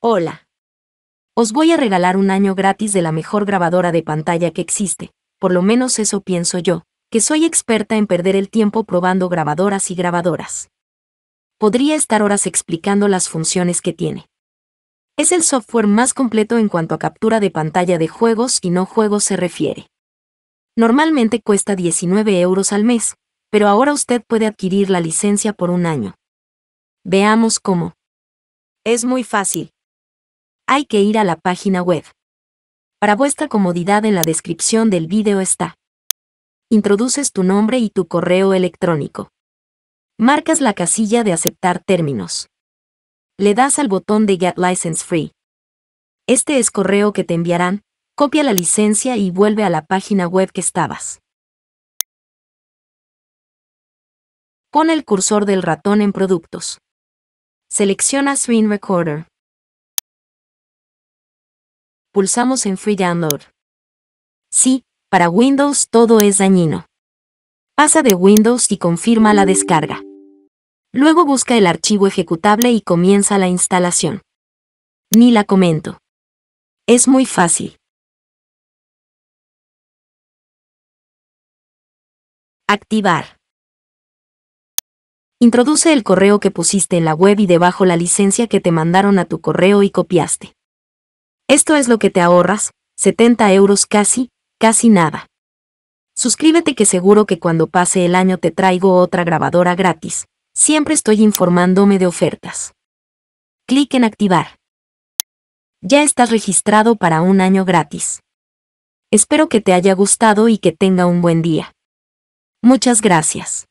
Hola. Os voy a regalar un año gratis de la mejor grabadora de pantalla que existe, por lo menos eso pienso yo, que soy experta en perder el tiempo probando grabadoras y grabadoras. Podría estar horas explicando las funciones que tiene. Es el software más completo en cuanto a captura de pantalla de juegos y no juegos se refiere. Normalmente cuesta 19 euros al mes, pero ahora usted puede adquirir la licencia por un año. Veamos cómo. Es muy fácil hay que ir a la página web. Para vuestra comodidad en la descripción del vídeo está. Introduces tu nombre y tu correo electrónico. Marcas la casilla de aceptar términos. Le das al botón de Get License Free. Este es correo que te enviarán, copia la licencia y vuelve a la página web que estabas. Pon el cursor del ratón en Productos. Selecciona Screen Recorder pulsamos en Free Download. Sí, para Windows todo es dañino. Pasa de Windows y confirma la descarga. Luego busca el archivo ejecutable y comienza la instalación. Ni la comento. Es muy fácil. Activar. Introduce el correo que pusiste en la web y debajo la licencia que te mandaron a tu correo y copiaste. Esto es lo que te ahorras, 70 euros casi, casi nada. Suscríbete que seguro que cuando pase el año te traigo otra grabadora gratis. Siempre estoy informándome de ofertas. Clic en activar. Ya estás registrado para un año gratis. Espero que te haya gustado y que tenga un buen día. Muchas gracias.